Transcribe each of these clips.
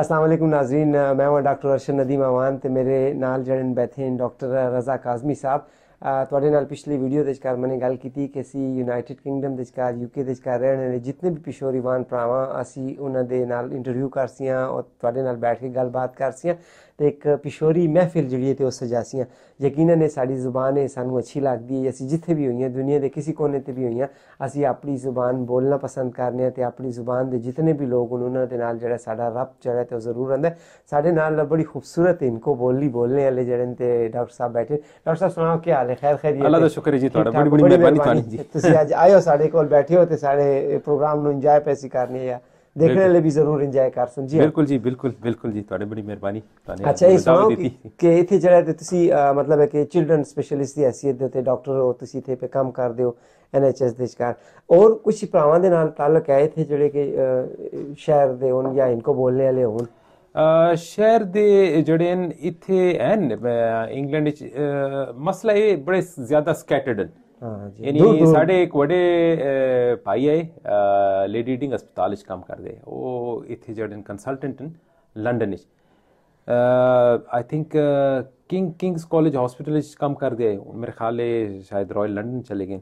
ਅਸਲਾਮ ਵਾਲੇਕੁਮ ਨਾਜ਼ਰੀਨ ਮੈਂ ਹਾਂ ਡਾਕਟਰ ਅਰਸ਼ਦ ਨਦੀਮ ਆਵਾਨ ਤੇ ਮੇਰੇ ਨਾਲ ਜਿਹੜੇ ਬੈਠੇ ਹਨ ਡਾਕਟਰ ਰਜ਼ਾ ਕਾਜ਼ਮੀ ਸਾਹਿਬ ਤੁਹਾਡੇ ਨਾਲ ਪਿਛਲੀ ਵੀਡੀਓ ਦੇ ਵਿਚਕਾਰ ਮੈਨੇ ਗੱਲ ਕੀਤੀ ਕਿ ਸੀ ਯੂਨਾਈਟਿਡ ਕਿੰਗਡਮ ਦੇ ਵਿਚਕਾਰ ਯੂਕੇ ਦੇ ਵਿਚਕਾਰ ਰਹਿਣ ਵਾਲੇ ਜਿੰਨੇ ਵੀ ਪਿਸ਼ੋਰੀਵਾਨ ਪ੍ਰਾਵਾ ਅਸੀਂ ਉਹਨਾਂ ਦੇ ਨਾਲ ਇੰਟਰਵਿਊ ਕਰਸੀਆਂ ਔਰ ਤੁਹਾਡੇ ਨਾਲ ਬੈਠ ਕੇ ਗੱਲਬਾਤ ਕਰਸੀਆਂ ਤੇ ਇੱਕ ਪਿਸ਼ੋਰੀ ਮਹਿਫਿਲ ਜਿਹੜੀ ਤੇ ਉਸ ਸਜਾਸੀਆਂ ਯਕੀਨਨ ਇਹ ਸਾਡੀ ਜ਼ੁਬਾਨ ਹੈ ਸਾਨੂੰ ਅੱਛੀ ਲੱਗਦੀ ਹੈ ਅਸੀਂ ਜਿੱਥੇ ਵੀ ਹੋਈਆਂ ਦੁਨੀਆ ਦੇ ਕਿਸੇ ਕੋਨੇ ਤੇ ਵੀ ਹੋਈਆਂ ਅਸੀਂ ਆਪਣੀ ਜ਼ੁਬਾਨ ਬੋਲਣਾ ਪਸੰਦ ਕਰਨੇ ਆ ਤੇ ਆਪਣੀ ਜ਼ੁਬਾਨ ਦੇ ਜਿੰਨੇ ਵੀ ਲੋਕ ਉਹਨਾਂ ਦੇ ਨਾਲ ਜਿਹੜਾ ਸਾਡਾ ਰੱਬ ਜਿਹੜਾ ਤੇ ਉਹ ਜ਼ਰੂਰ ਆਂਦਾ ਸਾਡੇ ਨਾਲ ਬੜੀ ਖੂਬਸੂਰਤ ਇਨਕੋ ਬੋਲੀ ਬੋਲਣੇ ਵਾਲੇ ਜਿਹੜੇ ਤੇ ਡਾਕਟਰ ਸਾਹਿਬ ਬੈਠੇ ਡਾਕਟਰ ਸਾਹਿਬ ਸੁਣਾਓ ਕੀ ਹਾਲ ਹੈ ਖੈਰ ਖੈਰ ਅੱਲਾ ਦਾ ਸ਼ੁਕਰ ਜੀ ਤੁਹਾਡਾ ਬੜੀ ਬੜੀ ਮਿਹਰਬਾਨੀ ਤੁਸੀਂ ਅੱਜ ਆਇਓ ਸਾਡੇ ਕੋਲ ਬੈਠੇ ਹੋ ਤੇ ਸਾਡੇ ਪ੍ਰੋਗਰਾਮ ਨੂੰ ਇੰਜਾਇ ਪੈਸੀ ਕਰਨੀ ਹੈ ਦੇਖਣ ਲਈ ਵੀ ਜ਼ਰੂਰ ਇੰਜੋਏ ਕਰ ਸਨ ਜੀ ਬਿਲਕੁਲ ਜੀ ਬਿਲਕੁਲ ਬਿਲਕੁਲ ਜੀ ਤੁਹਾਡੀ ਬੜੀ ਮਿਹਰਬਾਨੀ ਤੁਹਾਨੂੰ ਅੱਛਾ ਇਹ ਸੁਣਾਓ ਕਿ ਇੱਥੇ ਜਿਹੜਾ ਤੇ ਤੁਸੀਂ ਮਤਲਬ ਹੈ ਕਿ ਚਿਲड्रन ਸਪੈਸ਼ਲਿਸਟ ਦੀ ਹیثیت ਦੇ ਉੱਤੇ ਡਾਕਟਰ ਹੋ ਤੁਸੀਂ ਇੱਥੇ ਪੇ ਕੰਮ ਕਰਦੇ ਹੋ ਐਨਐਚਐਸ ਦੇ ਸ਼ਿਕਾਰ ਔਰ ਕੁਝ ਭਰਾਵਾਂ ਦੇ ਨਾਲ ਤਾਲੁਕ ਹੈ ਇੱਥੇ ਜਿਹੜੇ ਕਿ ਸ਼ਹਿਰ ਦੇ ਹੋਣ ਜਾਂ ਇਨਕੋ ਬੋਲਣੇ ਵਾਲੇ ਹੋਣ ਸ਼ਹਿਰ ਦੇ ਜਿਹੜੇ ਨੇ ਇੱਥੇ ਐਨ ਇੰਗਲੈਂਡ ਵਿੱਚ ਮਸਲਾ ਇਹ ਬੜੇ ਜ਼ਿਆਦਾ ਸਕੈਟਰਡ ਹੈ ਇਹ ਸਾਡੇ ਇੱਕ ਵੱਡੇ ਭਾਈ ਹੈ ਲੇਡੀ ਰੀਡਿੰਗ ਹਸਪਤਾਲ ਵਿੱਚ ਕੰਮ ਕਰਦੇ ਉਹ ਇੱਥੇ ਜਿਹੜੇ ਕੰਸਲਟੈਂਟ ਨੇ ਲੰਡਨ ਵਿੱਚ I think King King's College ਹਸਪਤਾਲ ਵਿੱਚ ਕੰਮ ਕਰਦੇ ਹੈ ਮੇਰੇ ਖਿਆਲ ਸ਼ਾਇਦ ਰਾਇਲ ਲੰਡਨ ਚਲੇ ਗਏ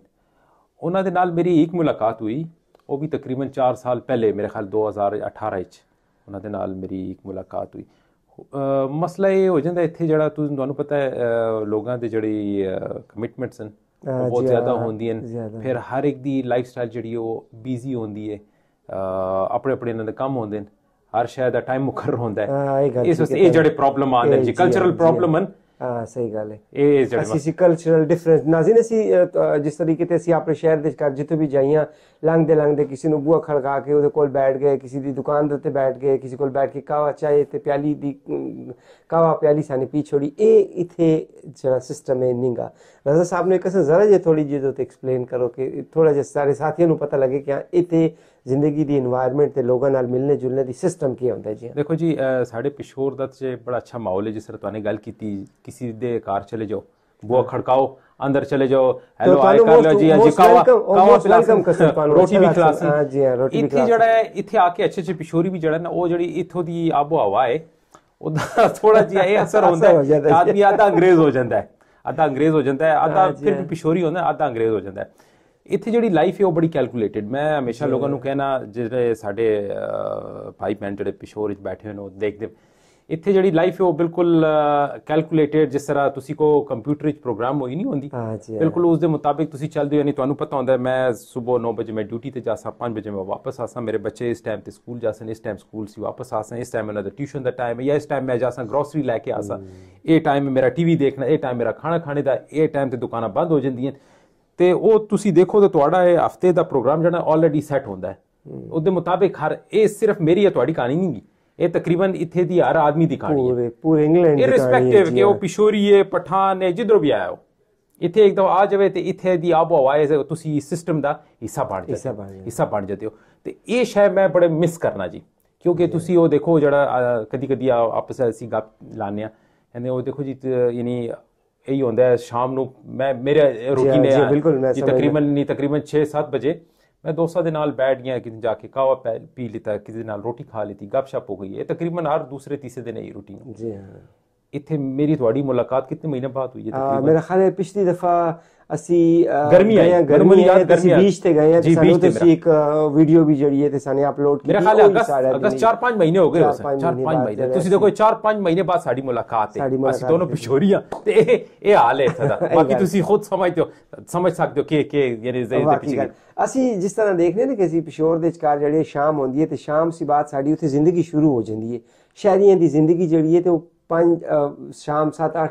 ਉਹਨਾਂ ਦੇ ਨਾਲ ਮੇਰੀ ਇੱਕ ਮੁਲਾਕਾਤ ਹੋਈ ਉਹ ਵੀ ਤਕਰੀਬਨ 4 ਸਾਲ ਪਹਿਲੇ ਮੇਰੇ ਖਿਆਲ 2018 ਵਿੱਚ ਉਹਨਾਂ ਦੇ ਨਾਲ ਮੇਰੀ ਇੱਕ ਮੁਲਾਕਾਤ ਹੋਈ ਮਸਲਾ ਇਹ ਹੋ ਜਾਂਦਾ ਇੱਥੇ ਜਿਹੜਾ ਤੁਹਾਨੂੰ ਪਤਾ ਹੈ ਲੋਕਾਂ ਦੇ ਜਿਹੜੀ ਕਮਿਟਮੈਂਟਸ ਹਨ ਬਹੁਤ ਜ਼ਿਆਦਾ ਹੁੰਦੀਆਂ ਨੇ ਫਿਰ ਹਰ ਇੱਕ ਦੀ ਲਾਈਫ ਸਟਾਈਲ ਜਿਹੜੀ ਉਹ ਬਿਜ਼ੀ ਹੁੰਦੀ ਹੈ ਆਪਣੇ ਆਪਣੇ ਇਹਨਾਂ ਦੇ ਕੰਮ ਹੁੰਦੇ ਨੇ ਹਰ ਸ਼ਾਇਦ ਦਾ ਟਾਈਮ ਮੁਕਰਰ ਹੁੰਦਾ ਹੈ ਇਸ ਵਿੱਚ ਇਹ ਜਿਹੜੇ ਪ੍ਰੋਬਲਮ ਆਉਂਦੇ ਨੇ ਜੀ ਕਲਚਰਲ ਪ੍ਰੋਬਲਮ ਹਨ ਆ ਸਹੀ ਗੱਲ ਹੈ ਇਹ ਜਿਹੜਾ ਅਸੀਂ ਕਲਚਰਲ ਡਿਫਰੈਂਸ ਨਾਜ਼ਰੀਨ ਅਸੀਂ ਜਿਸ ਤਰੀਕੇ ਤੇ ਅਸੀਂ ਆਪਣੇ ਸ਼ਹਿਰ ਦੇ ਕਰ ਜਿੱਥੇ ਵੀ ਜਾਈਆਂ ਲੰਘਦੇ ਲੰਘਦੇ ਕਿਸੇ ਨੂੰ ਬੂਆ ਖੜਕਾ ਕੇ ਉਹਦੇ ਕੋਲ ਬੈਠ ਗਏ ਕਿਸੇ ਦੀ ਦੁਕਾਨ ਦੇ ਉੱਤੇ ਬੈਠ ਗਏ ਕਿਸੇ ਕੋਲ ਬੈਠ ਕੇ ਕਾਵਾ ਚਾਹੇ ਤੇ ਪਿਆਲੀ ਦੀ ਕਾਵਾ ਪਿਆਲੀ ਸਾਨੇ ਪੀ ਛੋੜੀ ਇਹ ਇਥੇ ਜਿਹੜਾ ਸਿਸਟਮ ਹੈ ਨਿੰਗਾ ਰਜ਼ਾ ਸਾਹਿਬ ਨੇ ਕਿਸੇ ਜ਼ਰਾ ਜੇ ਥੋੜੀ ਜਿਹੀ ਤੇ ਐਕਸਪਲੇਨ ਕਰੋ ਕਿ ਥੋੜਾ ਜਿਹਾ ਸਾਰੇ ਸਾਥੀਆਂ ਨੂੰ ਪਤਾ ਲੱਗੇ ਕਿ ਇਥੇ ਜ਼ਿੰਦਗੀ ਦੀ এনवायरमेंट ਤੇ ਲੋਕਾਂ ਨਾਲ ਮਿਲਨੇ ਜੁਲਨੇ ਦੀ ਸਿਸਟਮ ਕੀ ਹੁੰਦਾ ਜੀ ਦੇਖੋ ਜੀ ਸਾਡੇ ਪਿਸ਼ੋਰ ਦਾ ਤੇ ਬੜਾ ਅੱਛਾ ਮਾਹੌਲ ਹੈ ਜਿਸ ਤਰ੍ਹਾਂ ਤੁਹਾਨੇ ਗੱਲ ਕੀਤੀ किसी दे कार चले जाओ वो खड़काओ अंदर चले जाओ हेलो आई कर लो जी जी कावा कावा वेलकम कसम रोटी भी खिलासी हां जी हां रोटी भी इथे जड़ा है इथे आके अच्छे अच्छे पिशोरी भी जड़ा ना ओ जड़ी इथों दी आबो हवा है ਉਹਦਾ ਥੋੜਾ ਜਿਹਾ ਇਹ ਅਸਰ ਹੁੰਦਾ ਹੈ ਆਦਮੀ ਆਧਾ ਅੰਗਰੇਜ਼ ਹੋ ਜਾਂਦਾ ਹੈ ਆਧਾ ਅੰਗਰੇਜ਼ ਹੋ ਜਾਂਦਾ ਹੈ ਆਧਾ ਫਿਰ ਵੀ ਪਿਸ਼ੋਰੀ ਹੁੰਦਾ ਆਧਾ ਅੰਗਰੇਜ਼ ਹੋ ਜਾਂਦਾ ਹੈ ਇੱਥੇ ਜਿਹੜੀ ਲਾਈਫ ਹੈ ਉਹ ਬੜੀ ਕੈਲਕੂਲੇਟਡ ਮੈਂ ਹਮੇਸ਼ਾ ਲੋਕਾਂ ਨੂੰ ਕਹਿਣਾ ਜਿਹੜੇ ਸਾਡੇ ਭਾਈ ਭੈਣ ਜਿਹੜੇ ਪਿਸ਼ੋਰ ਵਿੱਚ ਬੈਠੇ ਹੋਏ ਨੇ ਉਹ ਦੇਖਦੇ ਇੱਥੇ ਜਿਹੜੀ ਲਾਈਫ ਹੈ ਉਹ ਬਿਲਕੁਲ ਕੈਲਕੂਲੇਟਡ ਜਿਸ ਤਰ੍ਹਾਂ ਤੁਸੀਂ ਕੋ ਕੰਪਿਊਟਰ ਵਿੱਚ ਪ੍ਰੋਗਰਾਮ ਹੋਈ ਨਹੀਂ ਹੁੰਦੀ ਬਿਲਕੁਲ ਉਸ ਦੇ ਮੁਤਾਬਿਕ ਤੁਸੀਂ ਚੱਲਦੇ ਹੋ ਯਾਨੀ ਤੁਹਾਨੂੰ ਪਤਾ ਹੁੰਦਾ ਮੈਂ ਸਵੇਰ 9 ਵਜੇ ਮੈਂ ਡਿਊਟੀ ਤੇ ਜਾਸਾਂ 5 ਵਜੇ ਮੈਂ ਵਾਪਸ ਆਸਾਂ ਮੇਰੇ ਬੱਚੇ ਇਸ ਟਾਈਮ ਤੇ ਸਕੂਲ ਜਾਸਨ ਇਸ ਟਾਈਮ ਸਕੂਲ ਸੀ ਵਾਪਸ ਆਸਾਂ ਇਸ ਟਾਈਮ ਅਨਦਰ ਦਾ ਟਿਊਸ਼ਨ ਦਾ ਟਾਈਮ ਹੈ ਜਾਂ ਇਸ ਟਾਈਮ ਮੈਂ ਜਾਸਾਂ ਗਰੋਸਰੀ ਲੈ ਕੇ ਆਸਾਂ ਇਹ ਟਾਈਮ ਮੇਰਾ ਟੀਵੀ ਦੇਖਣਾ ਇਹ ਟਾਈਮ ਮੇਰਾ ਖਾਣਾ ਖਾਣੇ ਦਾ ਇਹ ਟਾਈਮ ਤੇ ਦੁਕਾਨਾਂ ਬੰਦ ਹੋ ਜਾਂਦੀਆਂ ਤੇ ਉਹ ਤੁਸੀਂ ਦੇਖੋ ਤਾਂ ਤੁਹਾਡਾ ਇਹ ਹਫਤੇ ਦਾ ਪ੍ਰੋਗਰਾਮ ਜਿਹੜਾ ਆਲਰੇਡੀ ਸੈਟ ਹੁੰਦਾ ਹੈ ਉਹਦੇ ਮੁਤਾਬਿਕ ਹਰ ਇਹ ਸਿਰਫ ਮੇਰੀ ਹੈ ਤੁਹਾਡੀ ਕਹਾਣੀ ਨਹੀਂ ਇਹ ਤਕਰੀਬਨ ਇੱਥੇ ਦੀ ਹਰ ਆਦਮੀ ਦੀ ਕਹਾਣੀ ਹੈ ਪੂਰੇ ਇੰਗਲੈਂਡ ਦੀ ਰਿਸਪੈਕਟਿਵ ਕਿ ਉਹ ਪਿਸ਼ੋਰੀ ਹੈ ਪਠਾਨ ਹੈ ਜਿੱਧਰੋਂ ਵੀ ਆਇਆ ਹੋ ਇੱਥੇ ਇੱਕਦਮ ਆ ਜਾਵੇ ਤੇ ਇੱਥੇ ਦੀ ਆਬੋ ਹਵਾਏ ਸੇ ਤੁਸੀਂ ਸਿਸਟਮ ਦਾ ਹਿੱਸਾ ਬਣ ਜਾਂਦੇ ਹਿੱਸਾ ਬਣ ਜਾਂਦੇ ਹੋ ਤੇ ਇਹ ਸ਼ਾਇਦ ਮੈਂ ਬੜੇ ਮਿਸ ਕਰਨਾ ਜੀ ਕਿਉਂਕਿ ਤੁਸੀਂ ਉਹ ਦੇਖੋ ਜਿਹੜਾ ਕਦੀ ਕਦੀ ਆਪਸ ਵਿੱਚ ਅਸੀਂ ਗੱਪ ਲਾਣਿਆ ਆ ਕਹਿੰਦੇ ਉਹ ਦੇਖੋ ਜੀ ਯਾਨੀ ਇਹੀ ਹੁੰਦਾ ਹੈ ਸ਼ਾਮ ਨੂੰ ਮੈਂ ਮੇਰੇ ਰੋਕੀ ਨੇ ਜੀ ਬਿਲਕੁਲ ਤਕਰੀਬਨ ਨਹੀਂ ਤਕਰੀਬਨ 6-7 ਵਜੇ ਮੈਂ ਦੋਸਤਾਂ ਦੇ ਨਾਲ ਬੈਠ ਗਿਆ ਕਿਤੇ ਜਾ ਕੇ ਕਾਵਾ ਪੀ ਲਿੱਤਾ ਕਿਸੇ ਨਾਲ ਰੋਟੀ ਖਾ ਲਈਤੀ ਗੱਪਸ਼ਪ ਹੋ ਗਈ ਇਹ ਤਕਰੀਬਨ ਹਰ ਦੂਸਰੇ ਤੀਸਰੇ ਦਿਨ ਇਹ ਰੁਟੀਨ ਜੀ ਹਾਂ ਇੱਥੇ ਮੇਰੀ ਤੁਹਾਡੀ ਮੁਲਾਕਾਤ ਕਿੰਨੇ ਮਹੀਨੇ ਬਾਅਦ ਹੋਈ ਹੈ ਤਕਰੀਬਨ ਮੇਰਾ ਖਿਆਲ ਹੈ ਪਿਛਲੀ ਦਫਾ ਅਸੀਂ ਗਰਮੀ ਆਈ ਗਰਮੀ ਆ ਗਰਮੀ ਬੀਚ ਤੇ ਗਏ ਸੀ ਸਾਨੂੰ ਤੁਸੀਂ ਇੱਕ ਵੀਡੀਓ ਵੀ ਜਿਹੜੀ ਹੈ ਤੇ ਸਾਨੇ ਅਪਲੋਡ ਕੀਤੀ ਮੇਰਾ ਖਿਆਲ ਹੈ ਅਗਸਤ 4-5 ਮਹੀਨੇ ਹੋ ਗਏ ਉਸੇ 4-5 ਮਹੀਨੇ ਤੁਸੀਂ ਦੇਖੋ 4-5 ਮਹੀਨੇ ਬਾਅਦ ਸਾਡੀ ਮੁਲਾਕਾਤ ਹੈ ਅਸੀਂ ਦੋਨੋਂ ਪਿਛੋਰੀਆਂ ਤੇ ਇਹ ਇਹ ਹਾਲ ਹੈ ਇੱਥੇ ਬਾਕੀ ਤੁਸੀਂ ਖੁਦ ਸਮਝਦੇ ਹੋ ਸਮਝ ਸਕਦੇ ਹੋ ਕਿ ਕਿ ਯਾਨੀ ਜ਼ੈਦ ਦੇ ਪਿੱਛੇ ਅਸੀਂ ਜਿਸ ਤਰ੍ਹਾਂ ਦੇਖਦੇ ਨੇ ਕਿ ਅਸੀਂ ਪਿਸ਼ੋਰ ਦੇ ਵਿਚਕਾਰ ਜਿਹੜੇ ਸ਼ਾਮ ਹੁੰਦੀ ਹੈ ਤੇ ਸ਼ਾਮ ਸੀ ਬਾਅਦ ਸਾਡੀ ਉੱਥੇ ਜ਼ਿੰਦਗੀ ਸ਼ੁਰੂ ਹੋ ਜਾਂਦੀ ਹੈ ਸ਼ਹਿਰੀਆਂ ਦੀ ਜ਼ਿੰਦਗੀ ਜਿਹੜੀ ਹੈ ਤੇ ਉਹ ਪੰਜ ਸ਼ਾਮ 7 8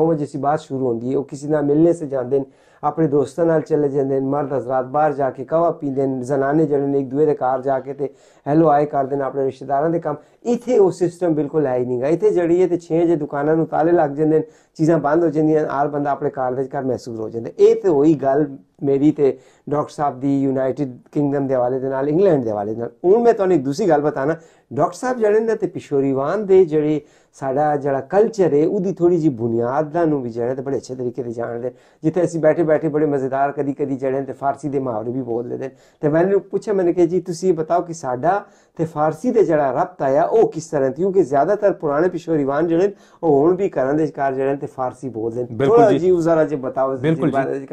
9 ਵਜੇ ਸੀ ਬਾਤ ਸ਼ੁਰੂ ਹੁੰਦੀ ਹੈ ਉਹ ਕਿਸੇ ਨਾਲ ਮਿਲਣੇ ਸੇ ਜਾਂਦੇ ਨੇ ਆਪਣੇ ਦੋਸਤਾਂ ਨਾਲ ਚਲੇ ਜਾਂਦੇ ਨੇ ਮਰਦ ਹਜ਼ਰਤ ਬਾਹਰ ਜਾ ਕੇ ਕਵਾ ਪੀਂਦੇ ਨੇ ਜ਼ਨਾਨੇ ਜਿਹੜੇ ਨੇ ਇੱਕ ਦੂਏ ਦੇ ਘਰ ਜਾ ਕੇ ਤੇ ਹੈਲੋ ਆਏ ਕਰਦੇ ਨੇ ਆਪਣੇ ਰਿਸ਼ਤੇਦਾਰਾਂ ਦੇ ਕੰਮ ਇੱਥੇ ਉਹ ਸਿਸਟਮ ਬਿਲਕੁਲ ਹੈ ਹੀ ਨਹੀਂਗਾ ਇੱਥੇ ਜੜੀ ਹੈ ਤੇ 6 ਜੇ ਦੁਕਾਨਾਂ ਨੂੰ ਤਾਲੇ ਲੱਗ ਜਾਂਦੇ ਨੇ ਚੀਜ਼ਾਂ ਬੰਦ ਹੋ ਜਾਂਦੀਆਂ ਆਲ ਬੰਦਾ ਆਪਣੇ ਘਰ ਵਿੱਚ ਘਰ ਮਹਿਸੂਸ ਹੋ ਜਾਂਦਾ ਇਹ ਤੇ ਹੋਈ ਗੱਲ ਮੇਰੀ ਤੇ ਡਾਕਟਰ ਸਾਹਿਬ ਦੀ ਯੂਨਾਈਟਿਡ ਕਿੰਗਡਮ ਦੇ ਹਵਾਲੇ ਦੇ ਨਾਲ ਇੰਗਲੈਂਡ ਦੇ ਹਵਾਲੇ ਨਾਲ ਹੁਣ ਮੈਂ ਤੁਹਾਨੂੰ ਇੱਕ ਦੂਸਰੀ ਗੱਲ ਬਤਾਣਾ ਡਾਕਟਰ ਸਾਹਿਬ ਜਿਹੜੇ ਨੇ ਤੇ ਪਿਸ਼ੋਰੀਵਾਨ ਦੇ ਜਿਹੜੇ ਸਾਡਾ ਜਿਹੜਾ ਕਲਚਰ ਹੈ ਉਹਦੀ ਥੋੜੀ ਜੀ ਬੁਨਿਆਦਾਂ ਨੂੰ ਵੀ ਜਿਹੜਾ ਤੇ ਬੜੇ ਅੱਛੇ ਤਰੀਕੇ ਨਾਲ ਜਾਣਦੇ ਜਿੱਥੇ ਅਸੀਂ ਬੈਠੇ ਬੈਠੇ ਬੜੇ ਮਜ਼ੇਦਾਰ ਕਦੀ ਕਦੀ ਜਿਹੜੇ ਤੇ ਫਾਰਸੀ ਦੇ ਮੁਹਾਵਰੇ ਵੀ ਬੋਲ ਲੈਦੇ ਤੇ ਮੈਂ ਇਹਨੂੰ ਪੁੱਛਿਆ ਮੈਨੇ ਕਿ ਜੀ ਤੁਸੀਂ ਇਹ ਬਤਾਓ ਕਿ ਸਾਡਾ ਤੇ ਫਾਰਸੀ ਦੇ ਜਿਹੜਾ ਰਬਤ ਆਇਆ ਉਹ ਕਿਸ ਤਰ੍ਹਾਂ ਕਿਉਂਕਿ ਜ਼ਿਆਦਾਤਰ ਪੁਰਾਣੇ ਪਿਸ਼ੋਰੀਵਾਨ ਜਿਹੜੇ ਉਹ ਹੁਣ ਵੀ ਕਰਨ ਦੇ ਸ਼ਿਕਾਰ ਜਿਹੜੇ ਤੇ ਫਾਰਸੀ ਬੋਲਦੇ ਥੋੜਾ ਜੀ ਉਜ਼ਾਰਾ ਜੀ ਬਤਾਓ ਬਿਲਕੁਲ ਜੀ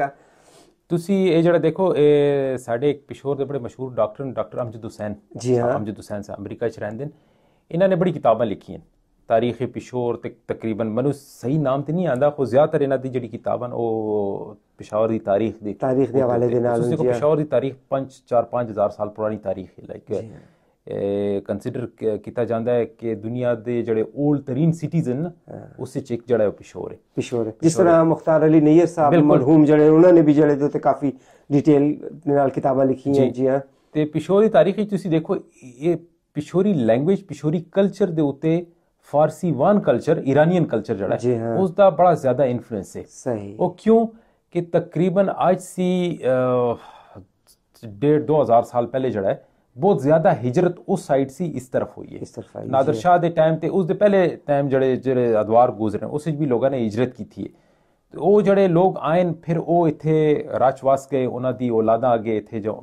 ਤੁਸੀਂ ਇਹ ਜਿਹੜਾ ਦੇਖੋ ਇਹ ਸਾਡੇ ਇੱਕ ਪਿਸ਼ੋਰ ਦੇ ਬੜੇ ਮਸ਼ਹੂਰ ਡਾਕਟਰ ਨੇ ਡਾਕਟਰ ਅਮਜਦ ਹੁਸੈਨ ਜੀ ਹਾਂ ਅਮਜਦ ਹੁਸੈਨ ਸਾਹਿਬ ਅਮਰੀਕਾ 'ਚ ਰਹਿੰਦੇ ਨੇ ਇਹਨਾਂ ਨੇ ਬੜੀ ਕਿਤਾਬਾਂ ਲਿਖੀਆਂ ਤਾਰੀਖ ਪਿਸ਼ੌਰ ਤੇ ਤਕਰੀਬਨ ਮੈਨੂੰ ਸਹੀ ਨਾਮ ਤੇ ਨਹੀਂ ਆਂਦਾ ਕੋ ਜ਼ਿਆਦਾਤਰ ਇਹਨਾਂ ਦੀ ਜਿਹੜੀ ਕਿਤਾਬਾਂ ਉਹ ਪਿਸ਼ੌਰ ਦੀ ਤਾਰੀਖ ਦੀ ਤਾਰੀਖ ਦੇ ਹਵਾਲੇ ਦੇ ਨਾਲ ਜੀ ਪਿਸ਼ੌਰ ਦੀ ਤਾਰੀਖ 5 4 5000 ਸਾਲ ਪੁਰਾਣੀ ਤਾਰੀਖ ਹੈ ਲਾਈਕ ਕੰਸੀਡਰ ਕੀਤਾ ਜਾਂਦਾ ਹੈ ਕਿ ਦੁਨੀਆ ਦੇ ਜਿਹੜੇ 올ਡ ਤਰੀਨ ਸਿਟੀਜ਼ਨ ਉਸ ਵਿੱਚ ਇੱਕ ਜਿਹੜਾ ਪਿਸ਼ੌਰ ਹੈ ਪਿਸ਼ੌਰ ਹੈ ਜਿਸ ਤਰ੍ਹਾਂ ਮੁਖਤਾਰ ਅਲੀ ਨਈਰ ਸਾਹਿਬ ਮਰਹੂਮ ਜਿਹੜੇ ਉਹਨਾਂ ਨੇ ਵੀ ਜਿਹੜੇ ਦੇ ਉੱਤੇ ਕਾਫੀ ਡਿਟੇਲ ਨਾਲ ਕਿਤਾਬਾਂ ਲਿਖੀਆਂ ਜੀ ਹਾਂ ਤੇ ਪਿਸ਼ੌਰ ਦੀ ਤਾਰੀਖ ਵਿੱਚ ਤੁਸੀਂ ਦੇਖੋ ਇਹ ਪਿਸ਼ੌਰੀ ਲੈਂਗੁਏਜ ਪਿਸ਼ੌਰੀ ਕਲਚਰ ਦੇ ਉੱਤੇ फारसी वन कल्चर ईरानियन कल्चर जड़ा है हाँ। उसका बड़ा ज्यादा इन्फ्लुएंस है सही वो क्यों कि तकरीबन आज से डेढ़ दो हजार साल पहले जड़ा है बहुत ज्यादा हिजरत उस साइड से इस तरफ हुई है नादर शाह के टाइम ते उस दे पहले टाइम जड़े जड़े अदवार गुजरे उस भी लोगों ने हिजरत की थी तो वो जड़े लोग आए फिर वो इतने राजवास गए उन्होंने औलादा आ गए इतने जो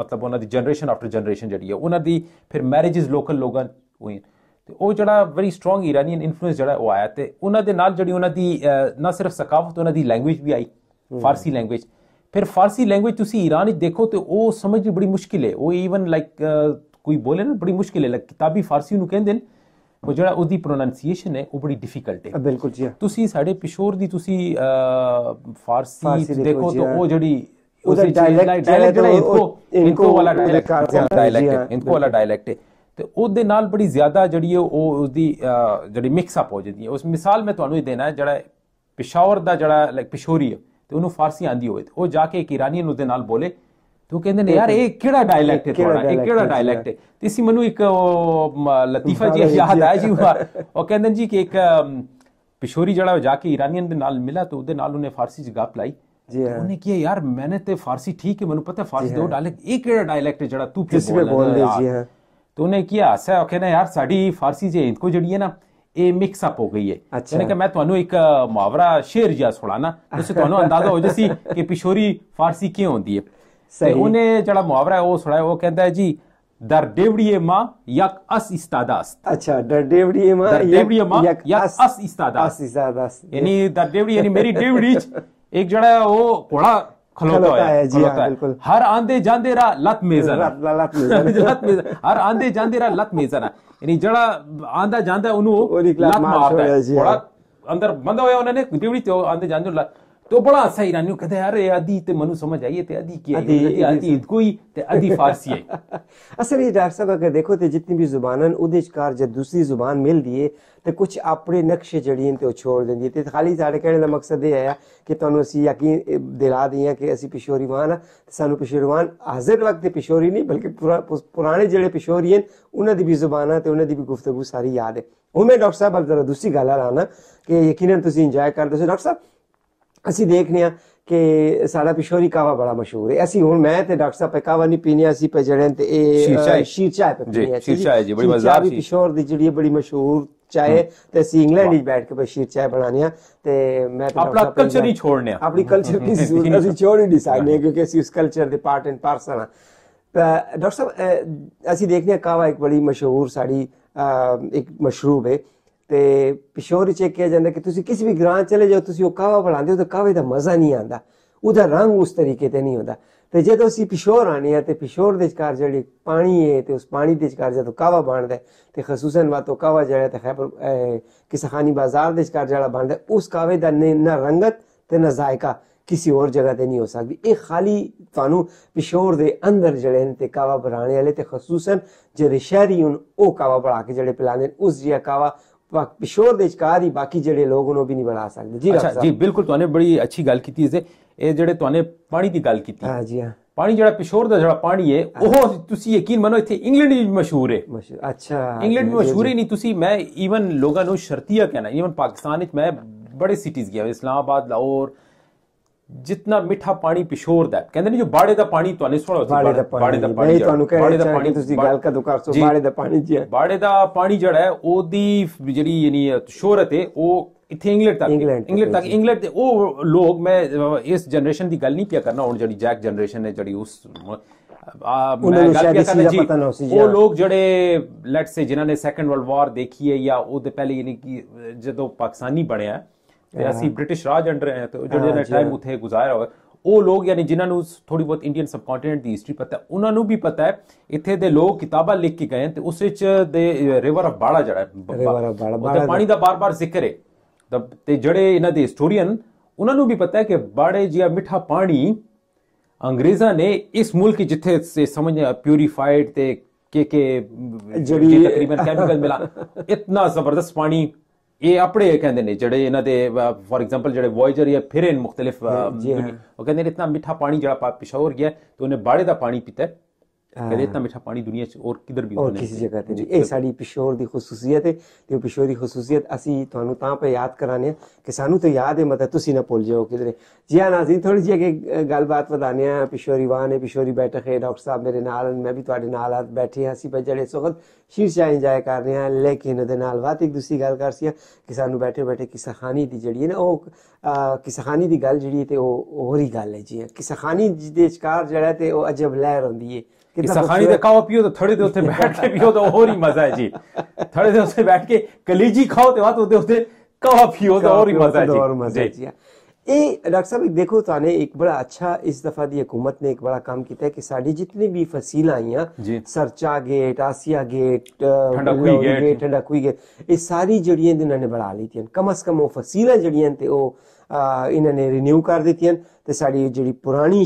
मतलब उन्होंने जनरेशन आफ्टर जनरेशन जड़ी है उन्होंने फिर मैरिज लोकल लोगों हुई ਤੇ ਉਹ ਜਿਹੜਾ ਵੈਰੀ ਸਟਰੋਂਗ ਇਰਾਨੀਅਨ ਇਨਫਲੂਐਂਸ ਜਿਹੜਾ ਉਹ ਆਇਆ ਤੇ ਉਹਨਾਂ ਦੇ ਨਾਲ ਜਿਹੜੀ ਉਹਨਾਂ ਦੀ ਨਾ ਸਿਰਫ ਸਕਾਫਤ ਉਹਨਾਂ ਦੀ ਲੈਂਗੁਏਜ ਵੀ ਆਈ ਫਾਰਸੀ ਲੈਂਗੁਏਜ ਫਿਰ ਫਾਰਸੀ ਲੈਂਗੁਏਜ ਤੁਸੀਂ ਈਰਾਨ ਵਿੱਚ ਦੇਖੋ ਤੇ ਉਹ ਸਮਝ ਬੜੀ ਮੁਸ਼ਕਿਲ ਹੈ ਉਹ ਈਵਨ ਲਾਈਕ ਕੋਈ ਬੋਲੇ ਨਾ ਬੜੀ ਮੁਸ਼ਕਿਲ ਹੈ ਕਿਤਾਬੀ ਫਾਰਸੀ ਨੂੰ ਕਹਿੰਦੇ ਨੇ ਉਹ ਜਿਹੜਾ ਉਹਦੀ ਪ੍ਰੋਨਨਸੀਏਸ਼ਨ ਹੈ ਉਹ ਬੜੀ ਡਿਫਿਕਲਟ ਹੈ ਬਿਲਕੁਲ ਜੀ ਤੁਸੀਂ ਸਾਡੇ ਪਿਸ਼ੋਰ ਦੀ ਤੁਸੀਂ ਫਾਰਸੀ ਦੇਖੋ ਤਾਂ ਉਹ ਜਿਹੜੀ ਉਹਦਾ ਡਾਇਲੈਕਟ ਜਿਹੜਾ ਇਨਕੋ ਵਾਲਾ ਡਾਇਲੈਕਟ ਇਨਕੋ ਵਾਲਾ ਡਾਇਲੈਕਟ ਹੈ ਤੇ ਉਹਦੇ ਨਾਲ ਬੜੀ ਜ਼ਿਆਦਾ ਜਿਹੜੀ ਉਹ ਉਹਦੀ ਜਿਹੜੀ ਮਿਕਸ ਅਪ ਹੋ ਜਾਂਦੀ ਹੈ ਉਸ ਮਿਸਾਲ ਮੈਂ ਤੁਹਾਨੂੰ ਇਹ ਦੇਣਾ ਹੈ ਜਿਹੜਾ ਪਿਸ਼ਾਵਰ ਦਾ ਜਿਹੜਾ ਲਾਈਕ ਪਿਸ਼ੋਰੀ ਹੈ ਤੇ ਉਹਨੂੰ ਫਾਰਸੀ ਆਂਦੀ ਹੋਵੇ ਉਹ ਜਾ ਕੇ ਇੱਕ ਨੂੰ ਦੇ ਨਾਲ ਬੋਲੇ ਤੇ ਉਹ ਕਹਿੰਦੇ ਨੇ ਯਾਰ ਇਹ ਕਿਹੜਾ ਡਾਇਲੈਕਟ ਹੈ ਤੁਹਾਡਾ ਇਹ ਕਿਹੜਾ ਡਾਇਲੈਕਟ ਹੈ ਤੇ ਇਸੀ ਮੈਨੂੰ ਇੱਕ ਲਤੀਫਾ ਜੀ ਯਾਦ ਆਇਆ ਜੀ ਉਹ ਕਹਿੰਦੇ ਜੀ ਕਿ ਇੱਕ ਪਿਸ਼ੋਰੀ ਜਿਹੜਾ ਜਾ ਕੇ ਇਰਾਨੀਅਨ ਦੇ ਨਾਲ ਮਿਲਾ ਤੇ ਉਹਦੇ ਨਾਲ ਉਹਨੇ ਫਾਰਸੀ ਚ ਗੱਪ ਲਾਈ ਜੀ ਉਹਨੇ ਕਿਹਾ ਯਾਰ ਮੈਨੇ ਤੇ ਫਾਰਸੀ ਠੀਕ ਹੈ ਮੈਨੂੰ ਪਤਾ ਫਾਰਸੀ ਦੋ ਡਾਇਲੈਕਟ ਇਹ ਕਿਹੜਾ ਡਾਇਲੈਕਟ ਹੈ ਜਿਹੜਾ ਤੂੰ ਕਿਸੇ ਬੋਲ ਰਿਹਾ ਜੀ ਹਾਂ तो ਉਹਨੇ ਕੀ ਹਾਸਾ ਉਹ ਕਹਿੰਦਾ ਯਾਰ ਸਾਡੀ ਫਾਰਸੀ ਜੇ ਇੰਦ ਕੋ ਜਿਹੜੀ ਹੈ ਨਾ ਇਹ ਮਿਕਸ ਅਪ ਹੋ ਗਈ ਹੈ ਕਹਿੰਦਾ ਕਿ ਮੈਂ ਤੁਹਾਨੂੰ ਇੱਕ ਮੁਹਾਵਰਾ ਸ਼ੇਰ ਜਿਹਾ ਸੁਣਾਣਾ ਉਸ ਤੁਹਾਨੂੰ ਅੰਦਾਜ਼ਾ ਹੋ ਸੀ ਕਿ ਪਿਸ਼ੋਰੀ ਫਾਰਸੀ ਕਿਉਂ ਹੁੰਦੀ ਹੈ ਸਹੀ ਉਹਨੇ ਜਿਹੜਾ ਮੁਹਾਵਰਾ ਉਹ ਸੁਣਾਇਆ ਉਹ ਕਹਿੰਦਾ ਜੀ ਦਰ ਡੇਵੜੀਏ ਮਾ ਯਕ ਅਸ ਇਸਤਾਦਾਸ ਅੱਛਾ ਦਰ ਡੇਵੜੀਏ ਮਾ ਦਰ ਡੇਵੜੀਏ ਮਾ ਯਕ ਅਸ ਇਸਤਾਦਾਸ ਯਾਨੀ ਦਰ ਡੇਵੜੀ ਯਾਨੀ ਮੇਰੀ ਡੇਵੜੀ ਇੱਕ ਜਿਹੜਾ ਉਹ ਘੋੜਾ ਖਲੋਤਾ ਹੈ ਜੀ ਹਾਂ ਬਿਲਕੁਲ ਹਰ ਆਂਦੇ ਜਾਂਦੇ ਰਾ ਲਤ ਮੇਜ਼ਨ ਲਤ ਮੇਜ਼ਨ ਲਤ ਮੇਜ਼ਨ ਹਰ ਆਂਦੇ ਜਾਂਦੇ ਰਾ ਲਤ ਮੇਜ਼ਨ ਯਾਨੀ ਜਿਹੜਾ ਆਂਦਾ ਜਾਂਦਾ ਉਹਨੂੰ ਲਤ ਮਾਰਦਾ ਹੈ ਬੜਾ ਅੰਦਰ ਬੰਦਾ ਹੋਇਆ ਉਹਨਾਂ ਨੇ ਕਿਤੇ ਵੀ ਆਂਦੇ ਜਾਂਦੇ ਲਤ तो बड़ा अच्छा ईरानियों कहते हैं अरे आदि मनु समझ आई ते आदि की आदि आदि कोई ते आदि फारसी है असल ये डॉक्टर साहब अगर देखो ते जितनी भी जुबानन उदे कार जब दूसरी जुबान मिल दिए ते कुछ अपने नक्शे जड़िए ते छोड़ देंदी ते खाली साढ़े कहने का मकसद ये है कि तुहानू असी यकीन दिला दिया कि असी पिशोरीवान सानू पिशोरीवान हाजिर वक्त पिशोरी नहीं बल्कि पुरा, पुराने जेडे पिशोरी हैं उन्होंने भी जुबान ते उन्होंने भी गुफ्तगू सारी याद है हूँ मैं डॉक्टर साहब अब जरा दूसरी गल आना कि यकीन इंजॉय कर करते डॉक्टर साहब ਅਸੀਂ ਦੇਖਨੇ ਆ ਕਿ ਸਾਡਾ ਪਿਸ਼ੋਰੀ ਕਾਵਾ ਬੜਾ ਮਸ਼ਹੂਰ ਹੈ ਅਸੀਂ ਹੁਣ ਮੈਂ ਤੇ ਡਾਕਟਰ ਸਾਹਿਬ ਕਾਵਾ ਨਹੀਂ ਪੀਨੇ ਅਸੀਂ ਪੇ ਜਿਹੜੇ ਤੇ ਇਹ ਸ਼ੀਰ ਚਾਹ ਪੇ ਜੀ ਸ਼ੀਰ ਚਾਹ ਜੀ ਬੜੀ ਮਜ਼ੇਦਾਰ ਸੀ ਪਿਸ਼ੋਰ ਦੀ ਜਿਹੜੀ ਬੜੀ ਮਸ਼ਹੂਰ ਚਾਹੇ ਤੇ ਅਸੀਂ ਇੰਗਲੈਂਡ ਵਿੱਚ ਬੈਠ ਕੇ ਸ਼ੀਰ ਚਾਹ ਬਣਾਣੀ ਆ ਤੇ ਮੈਂ ਤਾਂ ਆਪਣਾ ਕਲਚਰ ਹੀ ਛੋੜਨੇ ਆਪਣੀ ਕਲਚਰ ਦੀ ਜ਼ਰੂਰਤ ਅਸੀਂ ਛੋੜ ਹੀ ਨਹੀਂ ਸਕਦੇ ਕਿਉਂਕਿ ਅਸੀਂ ਉਸ ਕਲਚਰ ਦੇ ਪਾਰਟ ਐਂਡ ਪਾਰਸਲ ਆ ਡਾਕਟਰ ਸਾਹਿਬ ਅਸੀਂ ਦੇਖਨੇ ਆ ਕਾਵਾ ਇੱਕ ਬੜੀ ਮਸ਼ਹੂਰ ਸਾਡੀ ਇੱਕ ਮਸ਼ਰੂਬ ਹੈ ਤੇ ਪਿਸ਼ੋਰੀ ਚ ਕਿਹਾ ਜਾਂਦਾ ਕਿ ਤੁਸੀਂ ਕਿਸੇ ਵੀ ਗ੍ਰਾਂ ਚਲੇ ਜਾਓ ਤੁਸੀਂ ਉਹ ਕਾਵਾ ਬਣਾਉਂਦੇ ਹੋ ਤਾਂ ਕਾਵੇ ਦਾ ਮਜ਼ਾ ਨਹੀਂ ਆਉਂਦਾ ਉਹਦਾ ਰੰਗ ਉਸ ਤਰੀਕੇ ਤੇ ਨਹੀਂ ਹੁੰਦਾ ਤੇ ਜਦੋਂ ਅਸੀਂ ਪਿਸ਼ੋਰ ਆਣੀ ਆ ਤੇ ਪਿਸ਼ੋਰ ਦੇ ਚਕਾਰ ਜਿਹੜੀ ਪਾਣੀ ਹੈ ਤੇ ਉਸ ਪਾਣੀ ਦੇ ਚਕਾਰ ਜਦੋਂ ਕਾਵਾ ਬਣਦਾ ਤੇ ਖਸੂਸਨ ਵਾ ਤੋਂ ਕਾਵਾ ਜਿਹੜਾ ਤੇ ਖੈਬਰ ਕਿਸਖਾਨੀ ਬਾਜ਼ਾਰ ਦੇ ਚਕਾਰ ਜਿਹੜਾ ਬਣਦਾ ਉਸ ਕਾਵੇ ਦਾ ਨਾ ਰੰਗਤ ਤੇ ਨਾ ਜ਼ਾਇਕਾ ਕਿਸੇ ਹੋਰ ਜਗ੍ਹਾ ਤੇ ਨਹੀਂ ਹੋ ਸਕਦੀ ਇਹ ਖਾਲੀ ਤੁਹਾਨੂੰ ਪਿਸ਼ੋਰ ਦੇ ਅੰਦਰ ਜਿਹੜੇ ਨੇ ਤੇ ਕਾਵਾ ਬਣਾਉਣੇ ਵਾਲੇ ਤੇ ਖਸੂਸਨ ਜਿਹੜੇ ਸ਼ਹਿਰੀ ਉਹ ਕਾਵਾ ਬਣਾ ਕੇ ਜਿਹੜੇ ਪਿਲਾਉਂਦੇ ਉਸ ਜਿਹਾ ਕਾਵਾ ਪਿਸ਼ੋਰ ਦੇ ਚਕਾਰ ਹੀ ਬਾਕੀ ਜਿਹੜੇ ਲੋਕ ਉਹਨੂੰ ਵੀ ਨਹੀਂ ਬਣਾ ਸਕਦੇ ਜੀ ਅੱਛਾ ਜੀ ਬਿਲਕੁਲ ਤੁਹਾਨੂੰ ਬੜੀ ਅੱਛੀ ਗੱਲ ਕੀਤੀ ਇਸ ਇਹ ਜਿਹੜੇ ਤੁਹਾਨੂੰ ਪਾਣੀ ਦੀ ਗੱਲ ਕੀਤੀ ਹਾਂ ਜੀ ਹਾਂ ਪਾਣੀ ਜਿਹੜਾ ਪਿਸ਼ੋਰ ਦਾ ਜਿਹੜਾ ਪਾਣੀ ਹੈ ਉਹ ਤੁਸੀਂ ਯਕੀਨ ਮੰਨੋ ਇੱਥੇ ਇੰਗਲੈਂਡ ਵਿੱਚ ਮਸ਼ਹੂਰ ਹੈ ਅੱਛਾ ਇੰਗਲੈਂਡ ਵਿੱਚ ਮਸ਼ਹੂਰ ਹੀ ਨਹੀਂ ਤੁਸੀਂ ਮੈਂ ਈਵਨ ਲੋਕਾਂ ਨੂੰ ਸ਼ਰਤੀਆ ਕਹਿਣਾ ਈਵਨ ਪਾਕਿਸਤਾਨ ਵਿੱਚ ਮੈਂ ਬੜੇ ਸਿਟੀਜ਼ ਗਿਆ ਇਸਲਾਮਾਬਾਦ ਲਾਹੌਰ ਜਿੰਨਾ ਮਿੱਠਾ ਪਾਣੀ ਪਿਸ਼ੋਰਦਾ ਕਹਿੰਦੇ ਨੇ ਜੋ ਬਾੜੇ ਦਾ ਪਾਣੀ ਤੁਹਾਨੂੰ ਸੁਣੋ ਬਾੜੇ ਦਾ ਪਾਣੀ ਬਾੜੇ ਨਹੀਂ ਤੁਹਾਨੂੰ ਕਹਿੰਦੇ ਦਾ ਪਾਣੀ ਤੁਸੀਂ ਗੱਲ ਕਰ ਦੋ ਕਰ ਸੋ ਬਾੜੇ ਦਾ ਪਾਣੀ ਜੀ ਬਾੜੇ ਦਾ ਪਾਣੀ ਜਿਹੜਾ ਹੈ ਉਹਦੀ ਜਿਹੜੀ ਯਾਨੀ ਸ਼ੋਹਰਤ ਹੈ ਉਹ ਇੱਥੇ ਇੰਗਲੈਂਡ ਤੱਕ ਇੰਗਲੈਂਡ ਤੱਕ ਇੰਗਲੈਂਡ ਦੇ ਉਹ ਲੋਕ ਮੈਂ ਇਸ ਜਨਰੇਸ਼ਨ ਦੀ ਗੱਲ ਨਹੀਂ ਪਿਆ ਕਰਨਾ ਹੁਣ ਜਿਹੜੀ ਜੈਕ ਜਨਰੇਸ਼ਨ ਹੈ ਜਿਹੜੀ ਉਸ ਮੈਂ ਗੱਲ ਪਿਆ ਕਰਨਾ ਜੀ ਉਹ ਲੋਕ ਜਿਹੜੇ ਲੈਟਸ ਸੇ ਜਿਨ੍ਹਾਂ ਨੇ ਸੈਕੰਡ ਵਰਲਡ ਵਾਰ ਦੇਖੀ ਹੈ ਜਾਂ ਉਹਦੇ ਪਹਿਲੇ ਯਾਨੀ ਕਿ ਜਦੋਂ ਪਾਕਿਸਤਾਨੀ ਬਣਿਆ ਅਸੀਂ ਬ੍ਰਿਟਿਸ਼ ਰਾਜ ਅੰਡਰ ਹੈ ਤੇ ਜਿਹੜੇ ਨੇ ਟਾਈਮ ਉਥੇ ਗੁਜ਼ਾਰਿਆ ਹੋਇਆ ਉਹ ਲੋਕ ਯਾਨੀ ਜਿਨ੍ਹਾਂ ਨੂੰ ਥੋੜੀ ਬਹੁਤ ਇੰਡੀਅਨ ਸਬਕੌਂਟੀਨੈਂਟ ਦੀ ਹਿਸਟਰੀ ਪਤਾ ਹੈ ਉਹਨਾਂ ਨੂੰ ਵੀ ਪਤਾ ਹੈ ਇੱਥੇ ਦੇ ਲੋਕ ਕਿਤਾਬਾਂ ਲਿਖ ਕੇ ਗਏ ਤੇ ਉਸ ਵਿੱਚ ਦੇ ਰਿਵਰ ਆਫ ਬਾੜਾ ਜਿਹੜਾ ਰਿਵਰ ਆਫ ਬਾੜਾ ਉਹਦਾ ਪਾਣੀ ਦਾ ਬਾਰ-ਬਾਰ ਜ਼ਿਕਰ ਹੈ ਤੇ ਜਿਹੜੇ ਇਹਨਾਂ ਦੇ ਹਿਸਟੋਰੀਅਨ ਉਹਨਾਂ ਨੂੰ ਵੀ ਪਤਾ ਹੈ ਕਿ ਬਾੜੇ ਜਿਹਾ ਮਿੱਠਾ ਪਾਣੀ ਅੰਗਰੇਜ਼ਾਂ ਨੇ ਇਸ ਮੁਲਕ ਜਿੱਥੇ ਸੇ ਸਮਝ ਪਿਊਰੀਫਾਈਡ ਤੇ ਕੇ ਕੇ ਜਿਹੜੀ ਤਕਰੀਬਨ ਕੈਮੀਕਲ ਮਿਲਾ ਇਤਨਾ ਜ਼ਬਰਦਸਤ ਪਾਣੀ ਇਹ ਆਪਣੇ ਕਹਿੰਦੇ ਨੇ ਜਿਹੜੇ ਇਹਨਾਂ ਦੇ ਫੋਰ ਐਗਜ਼ਾਮਪਲ ਜਿਹੜੇ ਵੋਇਜਰ ਜਾਂ ਫਿਰੇਨ ਮੁxtਲਿਫ ਉਹ ਕਹਿੰਦੇ ਨੇ ਇਤਨਾ ਮਿੱਠਾ ਪਾਣੀ ਜਿਹੜਾ ਪਿਸ਼ਾਵਰ ਗਿਆ ਤੇ ਉਹਨੇ ਬਾੜੇ ਦਾ ਪਾਣੀ ਪੀਤਾ कहते ਤਾਂ ਮਿੱਠਾ ਪਾਣੀ ਦੁਨੀਆ 'ਚ ਹੋਰ ਕਿਧਰ ਵੀ ਹੋਰ ਕਿਸੇ ਜਗ੍ਹਾ ਤੇ ਇਹ ਸਾਡੀ ਪਿਸ਼ੋਰ ਦੀ ਖਸੂਸੀਅਤ ਹੈ ਤੇ ਉਹ ਪਿਸ਼ੋਰ ਦੀ ਖਸੂਸੀਅਤ ਅਸੀਂ ਤੁਹਾਨੂੰ ਤਾਂ ਪੇ ਯਾਦ ਕਰਾਣੇ ਕਿ ਸਾਨੂੰ ਤਾਂ ਯਾਦ ਹੈ ਮਤਲਬ ਤੁਸੀਂ ਨਾ ਭੁੱਲ ਜਾਓ ਕਿਧਰੇ ਜੀ ਆ ਨਾ ਜੀ ਥੋੜੀ ਜਿਹੀ ਅੱਗੇ ਗੱਲਬਾਤ ਵਧਾਣੇ ਆ ਪਿਸ਼ੋਰੀਵਾਨ ਹੈ ਪਿਸ਼ੋਰੀ ਬੈਠੇ ਹੈ ਡਾਕਟਰ ਸਾਹਿਬ ਮੇਰੇ ਨਾਲ ਮੈਂ ਵੀ ਤੁਹਾਡੇ ਨਾਲ ਬੈਠੇ ਹਾਂ ਅਸੀਂ ਬਜੜੇ ਸੁਖਤ ਸ਼ੀਰਸ਼ਾ ਇੰਜਾਏ ਕਰ ਰਹੇ ਹਾਂ ਲੇਕਿਨ ਉਹਦੇ ਨਾਲ ਬਾਤ ਇੱਕ ਦੂਸਰੀ ਗੱਲ ਕਰ ਸੀ ਕਿ ਸਾਨੂੰ ਬੈਠੇ ਬੈਠੇ ਕਿਸਖਾਨੀ ਦੀ ਜਿਹੜੀ ਹੈ ਨਾ ਉਹ ਕਿਸਖਾਨੀ ਦੀ ਗੱਲ ਜਿਹੜੀ ਤੇ ਉਹ ਹੋਰ ਗੱਲ ਹੈ ਜੀ ਕਿਸਖਾਨੀ ਦੇ ਚਕਾਰ ਜਿਹੜਾ ਤੇ ਉਹ ਅਜਬ ਲਹਿਰ ਹੁੰਦੀ ਹੈ सखानी दे खाओ पियो तो थोड़ी देर उसे बैठ के पियो तो और ही मजा है जी थोड़ी देर उसे बैठ के कलेजी खाओ तो तो उसे कवा पियो तो और ही तो मजा है जी ये हाँ। डॉक्टर साहब देखो ताने तो एक बड़ा अच्छा इस दफा दी हुकूमत ने एक बड़ा काम किया है कि साड़ी जितनी भी फसीला Sarcha gate Asiya gate Thandakui gate gate सारी जड़ी इन्होंने बढ़ा ली कम अज कम वो फसीला जड़ियां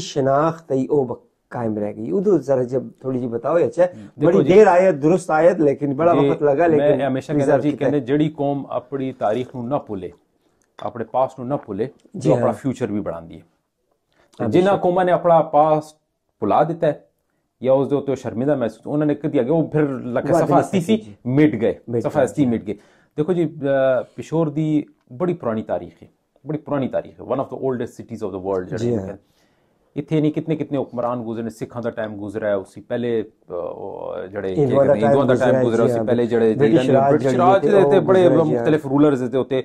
शनाख्त है कायम रहेगी उधर जरा जब ਥੋੜੀ जी बताओ अच्छा ਬੜੀ देर ਆਇਆ दुरुस्त ਆਇਆ ਲੇਕਿਨ ਬੜਾ ਵਕਤ ਲਗਾ ਲੇਕਿਨ मैं ਹਮੇਸ਼ਾ ਕਹਿੰਦਾ ਜੀ ਕਹਿੰਦੇ ਜਿਹੜੀ ਕੌਮ ਆਪਣੀ ਤਾਰੀਖ ਨੂੰ ਨਾ ਭੁੱਲੇ ਆਪਣੇ ਪਾਸਟ ਨੂੰ ਨਾ ਭੁੱਲੇ ਜੋ ਆਪਣਾ ਫਿਊਚਰ ਵੀ ਬਣਾਉਂਦੀ ਹੈ ਜਿਨ੍ਹਾਂ ਕੌਮਾਂ ਨੇ ਆਪਣਾ ਪਾਸਟ ਭੁਲਾ ਦਿੱਤਾ ਹੈ ਜਾਂ ਉਸ ਦੇ ਉੱਤੇ ਸ਼ਰਮਿੰਦਾ ਮਹਿਸੂਸ ਉਹਨਾਂ ਨੇ ਕਦੀ ਅੱਗੇ ਉਹ ਫਿਰ ਲੱਕ ਸਫਾਸਤੀ ਸੀ ਮਿਟ ਗਏ ਸਫਾਸਤੀ ਮਿਟ ਗਏ ਦੇਖੋ ਜੀ ਪਿਸ਼ੋਰ ਦੀ ਬੜੀ ਪੁਰਾਣੀ ਤਾਰੀਖ ਹੈ ਬੜੀ ਪੁਰਾਣੀ ਤਾਰੀਖ ਹੈ one of the oldest cities of the world ਜਿਹੜੀ ਹੈ इत्थे नहीं कितने कितने हुक्मरान गुजरे ने सिखा का टाइम गुजरा उसी पहले जड़े हिंदुओं का टाइम गुजरा उसी पहले जड़े ब्रिटिश राज थे बड़े हाँ। मुख्तलिफ रूलर्स थे होते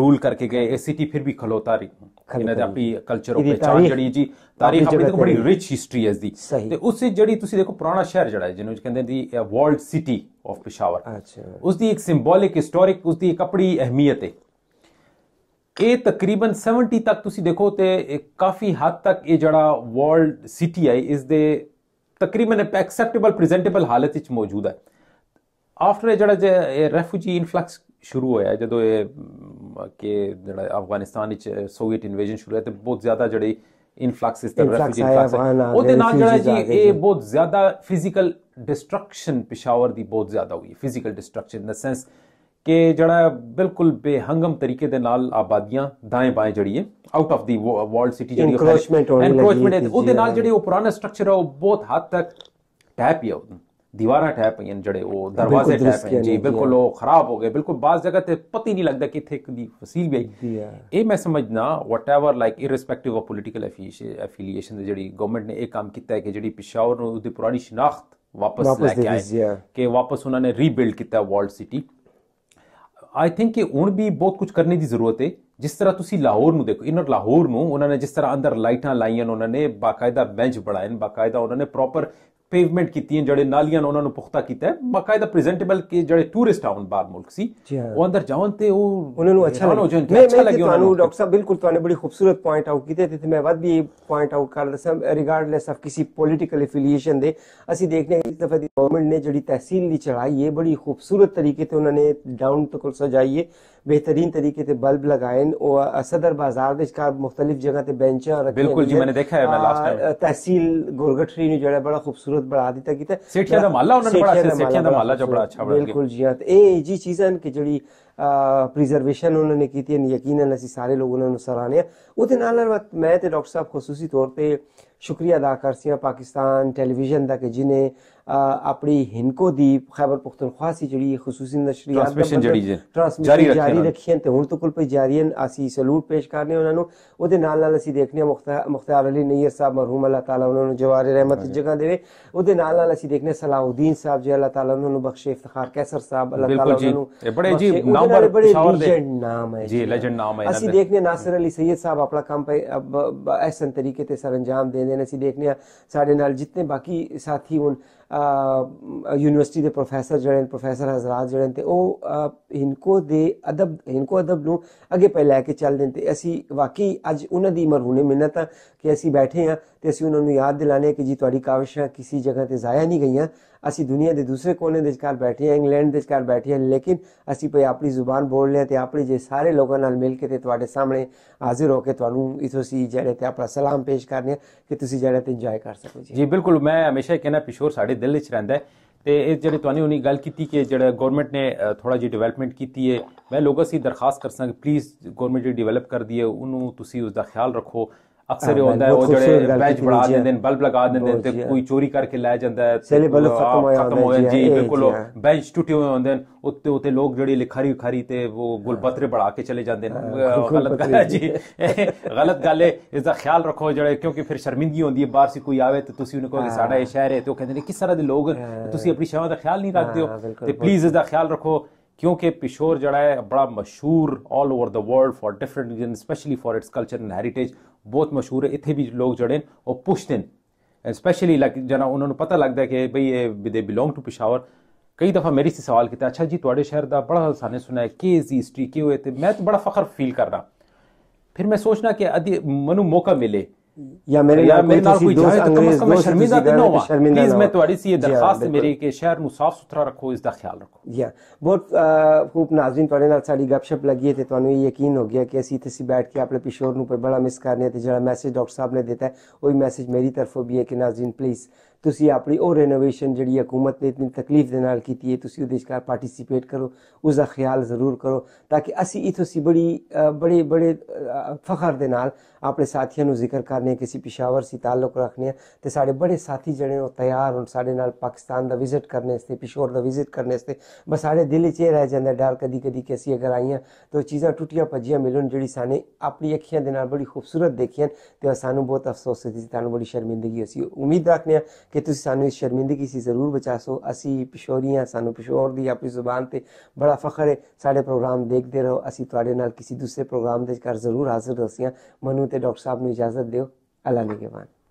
रूल करके गए ए सिटी फिर भी खलोता रही इन्हें अपनी कल्चर और पहचान जड़ी जी तारीख अपनी देखो तो बड़ी रिच हिस्ट्री है दी ते तो उससे जड़ी ਤੁਸੀਂ ਦੇਖੋ ਪੁਰਾਣਾ ਸ਼ਹਿਰ ਜਿਹੜਾ ਹੈ ਜਿਹਨੂੰ ਕਹਿੰਦੇ the world city of Peshawar ਅੱਛਾ ਉਸ ਦੀ ਇੱਕ ਸਿੰਬੋਲਿਕ ਹਿਸਟੋਰਿਕ ਉਸ ਦੀ ਇੱਕ ਅਹਿਮੀਅਤ ਹੈ ਇਹ ਤਕਰੀਬਨ 70 ਤੱਕ ਤੁਸੀਂ ਦੇਖੋ ਤੇ ਕਾਫੀ ਹੱਦ ਤੱਕ ਇਹ ਜਿਹੜਾ ਵਰਲਡ ਸਿਟੀ ਹੈ ਇਸ ਦੇ ਤਕਰੀਬਨ ਐਕਸੈਪਟੇਬਲ ਪ੍ਰੈਜ਼ੈਂਟੇਬਲ ਹਾਲਤ ਵਿੱਚ ਮੌਜੂਦ ਹੈ ਆਫਟਰ ਜਿਹੜਾ ਇਹ ਰੈਫਿਊਜੀ ਇਨਫਲਕਸ ਸ਼ੁਰੂ ਹੋਇਆ ਜਦੋਂ ਇਹ ਕਿ ਜਿਹੜਾ ਅਫਗਾਨਿਸਤਾਨ ਵਿੱਚ ਸੋਵੀਅਤ ਇਨਵੇਜਨ ਸ਼ੁਰੂ ਹੋਇਆ ਤੇ ਬਹੁਤ ਜ਼ਿਆਦਾ ਜਿਹੜੇ ਇਨਫਲਕਸ ਇਸ ਤਰ੍ਹਾਂ ਰੈਫਿਊਜੀ ਇਨਫਲਕਸ ਉਹਦੇ ਨਾਲ ਜਿਹੜਾ ਜੀ ਇਹ ਬਹੁਤ ਜ਼ਿਆਦਾ ਫਿਜ਼ੀਕਲ ਡਿਸਟਰਕਸ਼ਨ ਪਿਸ਼ਾਵਰ ਦੀ ਬਹੁਤ ਜ਼ਿਆਦਾ ਹੋਈ physical destruction in the sense ਕਿ ਜਿਹੜਾ ਬਿਲਕੁਲ ਬੇਹੰਗਮ ਤਰੀਕੇ ਦੇ ਨਾਲ ਆਬਾਦੀਆਂ ਦਾਏ ਬਾਏ ਜਿਹੜੀ ਹੈ out of the world city ਜਿਹੜੀ ਐਨਕਰੋਚਮੈਂਟ ਐਨਕਰੋਚਮੈਂਟ ਉਹਦੇ ਨਾਲ ਜਿਹੜੇ ਉਹ ਪੁਰਾਣਾ ਸਟਰਕਚਰ ਹੈ ਉਹ ਬਹੁਤ ਹੱਦ ਤੱਕ ਟੈਪ ਹੀ ਹੋ ਦੀਵਾਰਾਂ ਟੈਪ ਪਈਆਂ ਜਿਹੜੇ ਉਹ ਦਰਵਾਜ਼ੇ ਟੈਪ ਪਈਆਂ ਜੀ ਬਿਲਕੁਲ ਉਹ ਖਰਾਬ ਹੋ ਗਏ ਬਿਲਕੁਲ ਬਾਸ ਜਗ੍ਹਾ ਤੇ ਪਤੀ ਨਹੀਂ ਲੱਗਦਾ ਕਿ ਇੱਕ ਦੀ ਫਸੀਲ ਵੀ ਆਈ ਇਹ ਮੈਂ ਸਮਝਣਾ whatever like irrespective of political affiliation ਦੇ ਜਿਹੜੀ ਗਵਰਨਮੈਂਟ ਨੇ ਇਹ ਕੰਮ ਕੀਤਾ ਹੈ ਕਿ ਜਿਹੜੀ ਪਿਸ਼ਾਵਰ ਨੂੰ ਉਹਦੀ ਪੁਰਾਣੀ ਸ਼ਨਾਖਤ ਵਾਪਸ ਲੈ ਕੇ ਆਏ ਕਿ ਵਾਪਸ ਉਹਨਾਂ ਨੇ ਰੀਬਿਲਡ ਕੀਤਾ ਵਰਲਡ ਸਿਟੀ ਆਈ ਥਿੰਕ ਕਿ ਹੁਣ ਵੀ ਬਹੁਤ ਕੁਝ ਕਰਨੇ ਦੀ ਜ਼ਰੂਰਤ ਹੈ ਜਿਸ ਤਰ੍ਹਾਂ ਤੁਸੀਂ ਲਾਹੌਰ ਨੂੰ ਦੇਖੋ ਇਨਰ ਲਾਹੌਰ ਨੂੰ ਉਹਨਾਂ ਨੇ ਜਿਸ ਤਰ੍ਹਾਂ ਅੰਦਰ ਲਾਈਟਾਂ ਲਾਈਆਂ ਉਹਨਾਂ ਨੇ ਬਾਕਾਇਦਾ ਬੈਂਚ ਬਣਾਏ ਨੇ ਬਾਕਾਇਦਾ ਉਹਨਾਂ ਨੇ ਪ੍ਰੋਪਰ ਪੇਵਮੈਂਟ ਕੀਤੀ ਹੈ ਜਿਹੜੇ ਨਾਲੀਆਂ ਉਹਨਾਂ ਨੂੰ ਪੁਖਤਾ ਕੀਤਾ ਹੈ ਬਕਾਇਦਾ ਪ੍ਰੈਜ਼ੈਂਟੇਬਲ ਕਿ ਜਿਹੜੇ ਟੂਰਿਸਟ ਆਉਣ ਬਾਅਦ ਮੁਲਕ ਸੀ ਉਹ ਅੰਦਰ ਜਾਉਣ ਤੇ ਉਹ ਉਹਨਾਂ ਨੂੰ ਅੱਛਾ ਲੱਗਿਆ ਅੱਛਾ ਲੱਗਿਆ ਤੁਹਾਨੂੰ ਡਾਕਟਰ ਸਾਹਿਬ ਬਿਲਕੁਲ ਤੁਹਾਨੂੰ ਬੜੀ ਖੂਬਸੂਰਤ ਪੁਆਇੰਟ ਆਊਟ ਕੀਤੇ ਤੇ ਮੈਂ ਵੱਧ ਵੀ ਪੁਆਇੰਟ ਆਊਟ ਕਰ ਸਮ ਰਿਗਾਰਡਲੈਸ ਆਫ ਕਿਸੇ ਪੋਲਿਟਿਕਲ ਅਫੀਲੀਏਸ਼ਨ ਦੇ ਅਸੀਂ ਦੇਖਨੇ ਇਸ ਦਫਾ ਦੀ ਗਵਰਨਮੈਂਟ ਨੇ ਜਿਹੜੀ ਤਹਿਸੀਲ ਦੀ ਚੜਾਈ ਇਹ ਬੜੀ ਖੂਬਸੂਰਤ ਤਰੀਕੇ ਤੇ ਉਹਨਾਂ ਨੇ ਡਾਊਨ ਤੱਕ ਸਜਾਈ ਹੈ बेहतरीन तरीके से बल्ब लगाए और सदर बाजार इसका मुख्तलिफ जगह से बेंचा बिल्कुल जी मैंने देखा है लास्ट टाइम तहसील गोरगठरी ने जड़ा बड़ा खूबसूरत बढ़ा दिता की बिल्कुल जी हां ए जी चीजां की जड़ी प्रिजर्वेशन उन्होंने की थी यकीन असि सारे लोग उन्होंने सराहनिया उ मैं तो डॉक्टर साहब खसूसी तौर पर शुक्रिया अदा कर सी पाकिस्तान टैलीविजन का कि जिन्हें अपनी हिनको दी खैबर पुख्तनख्वा सी जी खसूसी जारी रखी तो हूँ तो कुल जारी हैं असी सलूट पेश करने उन्होंने वो असी देखने मुख्तार अली नैयर साहब मरहूम अल्लाह तला उन्होंने जवार रहमत हाँ जगह देवे वाल असी देखने सलाउद्दीन साहब जी अल्लाह तला उन्होंने बख्शे इफ्तार कैसर साहब अल्लाह तला पिशावर बड़े लीजेंड नाम है जी लेजेंड नाम है ਅਸੀਂ ਦੇਖਨੇ ਨਾਸਰ ਅਲੀ ਸੈਦ ਸਾਹਿਬ ਆਪਣਾ ਕੰਮ ਪਏ ਅਬ ਐਸਨ ਤਰੀਕੇ ਤੇ ਸਰੰਜਾਮ ਦੇ ਦੇਣ ਅਸੀਂ ਦੇਖਨੇ ਸਾਡੇ ਨਾਲ ਜਿੰਨੇ ਬਾਕੀ ਸਾਥੀ ਹੁਣ ਯੂਨੀਵਰਸਿਟੀ ਦੇ ਪ੍ਰੋਫੈਸਰ ਜਿਹੜੇ ਨੇ ਪ੍ਰੋਫੈਸਰ ਹਜ਼ਰਤ ਜਿਹੜੇ ਨੇ ਤੇ ਉਹ ਇਨਕੋ ਦੇ ਅਦਬ ਇਨਕੋ ਅਦਬ ਨੂੰ ਅੱਗੇ ਪਹਿ ਲੈ ਕੇ ਚੱਲਦੇ ਤੇ ਅਸੀਂ ਵਾਕਈ ਅੱਜ ਉਹਨਾਂ ਦੀ ਮਰਹੂਨੇ ਮਿੰਨਤ ਆ ਕਿ ਅਸੀਂ ਬੈਠੇ ਆ ਤੇ ਅਸੀਂ ਉਹਨਾਂ ਨੂੰ ਯਾਦ ਦਿਲਾਣੇ ਕਿ ਜੀ ਤੁਹਾਡੀ ਕਾਵਿਸ਼ਾਂ ਕਿਸੇ ਜਗ੍ਹਾ ਤੇ ਜ਼ਾਇਆ ਨਹੀਂ ਗਈਆਂ ਅਸੀਂ ਦੁਨੀਆ ਦੇ ਦੂਸਰੇ ਕੋਨੇ ਦੇ ਵਿਚਕਾਰ ਬੈਠੇ ਆ ਇੰਗਲੈਂਡ ਦੇ ਵਿਚਕਾਰ ਬੈਠੇ ਆ ਲੇਕਿਨ ਅਸੀਂ ਪਈ ਆਪਣੀ ਜ਼ੁਬਾਨ ਬੋਲ ਲਿਆ ਤੇ ਆਪਣੇ ਜੇ ਸਾਰੇ ਲੋਕਾਂ ਨਾਲ ਮਿਲ ਕੇ ਤੇ ਤੁਹਾਡੇ ਸਾਹਮਣੇ ਹਾਜ਼ਰ ਹੋ ਕੇ ਤੁਹਾਨੂੰ ਇਥੋਂ ਸੀ ਜਿਹੜੇ ਤੇ ਆਪਣਾ ਸਲਾਮ ਪੇਸ਼ ਕਰਨੇ ਕਿ ਤੁਸੀਂ ਜਿਹੜੇ ਤੇ ਇੰਜੋਏ ਕਰ ਸਕੋ ਜੀ ਜੀ ਬਿਲਕੁਲ ਮੈਂ ਹਮੇਸ਼ਾ ਹੀ ਕਹਿੰਦਾ ਪਿਸ਼ੋਰ ਸਾਡੇ ਦਿਲ ਵਿੱਚ ਰਹਿੰਦਾ ਤੇ ਇਹ ਜਿਹੜੇ ਤੁਹਾਨੂੰ ਉਹਨੀ ਗੱਲ ਕੀਤੀ ਕਿ ਜਿਹੜਾ ਗਵਰਨਮੈਂਟ ਨੇ ਥੋੜਾ ਜੀ ਡਿਵੈਲਪਮੈਂਟ ਕੀਤੀ ਹੈ ਮੈਂ ਲੋਕਾਂ ਸੀ ਦਰਖਾਸਤ ਕਰਸਾਂ ਕਿ ਪਲੀਜ਼ ਗਵਰਨਮੈਂਟ ਜੀ ਡਿਵੈਲਪ ਕਰ ਹੈ ਉਹਨੂੰ ਤੁਸੀਂ ਉਸ ਦਾ ਖਿਆਲ ਰੱਖੋ ਅਕਸਰ ਇਹ ਹੁੰਦਾ ਹੈ ਉਹ ਜਿਹੜੇ ਬੈਚ ਬਣਾ ਦਿੰਦੇ ਨੇ ਬਲਬ ਲਗਾ ਦਿੰਦੇ ਨੇ ਤੇ ਕੋਈ ਚੋਰੀ ਕਰਕੇ ਲੈ ਜਾਂਦਾ ਹੈ ਸੈਲੇ ਬਲਬ ਖਤਮ ਹੋ ਜਾਂਦਾ ਜੀ ਬਿਲਕੁਲ ਬੈਂਚ ਟੁੱਟੇ ਹੋਏ ਹੁੰਦੇ ਨੇ ਉੱਤੇ ਉੱਤੇ ਲੋਕ ਜਿਹੜੇ ਲਿਖਾਰੀ ਖਾਰੀ ਤੇ ਉਹ ਗੁਲਪਤਰੇ ਬੜਾ ਕੇ ਚਲੇ ਜਾਂਦੇ ਨੇ ਗਲਤ ਗੱਲ ਹੈ ਜੀ ਗਲਤ ਗੱਲ ਹੈ ਇਸ ਦਾ ਖਿਆਲ ਰੱਖੋ ਜਿਹੜੇ ਕਿਉਂਕਿ ਫਿਰ ਸ਼ਰਮਿੰਦਗੀ ਹੁੰਦੀ ਹੈ ਬਾਹਰ ਸੀ ਕੋਈ ਆਵੇ ਤੇ ਤੁਸੀਂ ਉਹਨੂੰ ਕਹੋ ਕਿ ਸਾਡਾ ਇਹ ਸ਼ਹਿਰ ਹੈ ਤੇ ਉਹ ਕਹਿੰਦੇ ਨੇ ਕਿਸ ਤਰ੍ਹਾਂ ਦੇ ਲੋਕ ਤੁਸੀਂ ਆਪਣੀ ਸ਼ਾਨ ਦਾ ਖਿਆਲ ਨਹੀਂ ਰੱਖਦੇ ਹੋ ਤੇ ਪਲੀਜ਼ ਇਸ ਦਾ ਖਿਆਲ ਰੱਖੋ क्योंकि पिशोर जड़ा है बड़ा मशहूर all over the world for different reason specially for its culture and heritage ਬਹੁਤ ਮਸ਼ਹੂਰ ਹੈ ਇੱਥੇ ਵੀ ਲੋਕ ਜੜੇ ਨੇ ਉਹ ਪੁੱਛਦੇ ਨੇ ਸਪੈਸ਼ਲੀ ਲਾਈਕ ਜਨਾ ਉਹਨਾਂ ਨੂੰ ਪਤਾ ਲੱਗਦਾ ਕਿ ਭਈ ਇਹ ਦੇ ਬਿਲੋਂਗ ਟੂ ਪਿਸ਼ਾਵਰ ਕਈ ਦਫਾ ਮੇਰੀ ਸੇ ਸਵਾਲ ਕੀਤਾ ਅੱਛਾ ਜੀ ਤੁਹਾਡੇ ਸ਼ਹਿਰ ਦਾ ਬੜਾ ਸਾਨੇ ਸੁਣਿਆ ਕਿ ਇਸ ਹਿਸਟਰੀ ਕੀ ਹੋਏ ਤੇ ਮੈਂ ਤਾਂ ਬੜਾ ਫਖਰ ਫੀਲ ਕਰਦਾ ਫਿਰ ਮੈਂ ਸੋਚਣਾ ਕਿ ਅਦੀ ਮਨੂੰ ਮੌਕਾ ਮਿਲੇ या मेरे या मेरे नाल कोई जाए तो कम से कम शर्मिंदा तो ना हो प्लीज मैं तुम्हारी सी दरखास्त मेरी के शहर ਨੂੰ ਸਾਫ ਸੁਥਰਾ ਰੱਖੋ ਇਸ ਦਾ ਖਿਆਲ ਰੱਖੋ ਯਾ ਬਹੁਤ ਖੂਬ ਨਾਜ਼ਰੀਨ ਤੁਹਾਡੇ ਨਾਲ ਸਾਡੀ ਗੱਪਸ਼ਪ ਲੱਗੀ ਤੇ ਤੁਹਾਨੂੰ ਇਹ ਯਕੀਨ ਹੋ ਗਿਆ ਕਿ ਅਸੀਂ ਇੱਥੇ ਸੀ ਬੈਠ ਕੇ ਆਪਣੇ ਪਿਸ਼ੋਰ ਨੂੰ ਪਰ ਬੜਾ ਮਿਸ ਕਰਨੇ ਤੇ ਜਿਹੜਾ ਮੈਸੇਜ ਡਾਕਟਰ ਸਾਹਿਬ ਨੇ ਦਿੱਤਾ ਉਹ ਹੀ ਮੈਸੇਜ ਮੇਰੀ ਤਰਫੋਂ ਵੀ ਹੈ ਕਿ ਨਾਜ਼ਰੀਨ ਪਲੀਜ਼ तुम अपनी और रेनोवेशन जी हुकूमत ने इतनी तकलीफ के नाल की है तुम उस पार्टीसीपेट करो उसका ख्याल जरूर करो ताकि असी इतों से बड़ी बड़े बड़े फखर के नाल अपने साथियों जिक्र करने किसी पिशावर से ताल्लुक रखने तो साढ़े बड़े साथी जड़े तैयार हो साढ़े नाल पाकिस्तान का विजिट करने पिशोर का विजिट करने बस साढ़े दिल च यह रह जाए डर कभी कभी कि असी अगर आई हाँ तो चीज़ा टुटिया भजिया मिलन जी सी अपनी अखियां के बड़ी खूबसूरत देखिया तो सू बहुत अफसोस है सू बड़ी शर्मिंदगी असं उम्मीद रखने ਕਿ ਤੁਸੀਂ ਸਾਨੂੰ ਇਸ ਸ਼ਰਮਿੰਦਗੀ ਸੀ ਜ਼ਰੂਰ ਬਚਾ ਸੋ ਅਸੀਂ ਪਿਸ਼ੋਰੀਆਂ ਸਾਨੂੰ ਪਿਸ਼ੋਰ ਦੀ ਆਪਣੀ ਜ਼ੁਬਾਨ ਤੇ ਬੜਾ ਫਖਰ ਹੈ ਸਾਡੇ ਪ੍ਰੋਗਰਾਮ ਦੇਖਦੇ ਰਹੋ ਅਸੀਂ ਤੁਹਾਡੇ ਨਾਲ ਕਿਸੇ ਦੂਸਰੇ ਪ੍ਰੋਗਰਾਮ ਦੇ ਕਰ ਜ਼ਰੂਰ ਹਾਜ਼ਰ ਹੋਸੀਆਂ ਮਨੂ ਤੇ ਡਾਕਟਰ ਸਾਹਿਬ ਨੂੰ ਇਜਾਜ਼ਤ ਦਿਓ ਅੱਲਾ ਨਿਗਹਿਬਾਨ